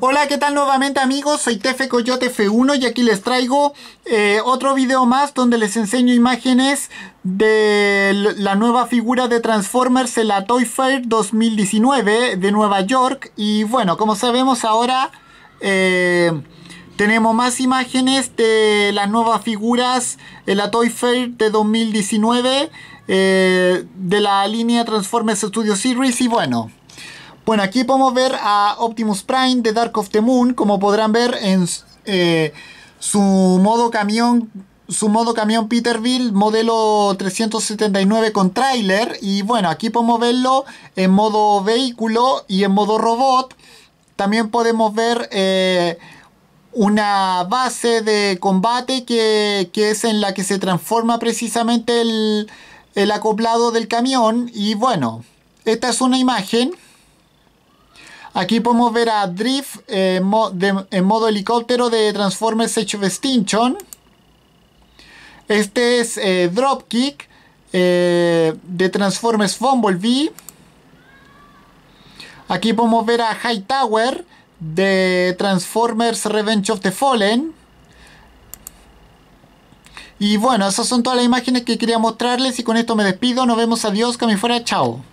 Hola, ¿qué tal nuevamente amigos? Soy Tefe Coyote F1 y aquí les traigo eh, otro video más donde les enseño imágenes de la nueva figura de Transformers en la Toy Fair 2019 de Nueva York. Y bueno, como sabemos ahora eh, tenemos más imágenes de las nuevas figuras en la Toy Fair de 2019 eh, de la línea Transformers Studio Series y bueno... Bueno, aquí podemos ver a Optimus Prime de Dark of the Moon, como podrán ver en eh, su modo camión su modo camión Peterbilt modelo 379 con trailer. y bueno aquí podemos verlo en modo vehículo y en modo robot también podemos ver eh, una base de combate que, es en la que se transforma precisamente el, el acoplado del camión y bueno esta es una imagen Aquí podemos ver a Drift eh, en modo helicóptero de Transformers Age of Extinction. Este es eh, Dropkick eh, de Transformers Bumblebee. Aquí podemos ver a Hightower de Transformers Revenge of the Fallen. Y bueno, esas son todas las imágenes que quería mostrarles y con esto me despido. Nos vemos, adiós, que fuera, chao.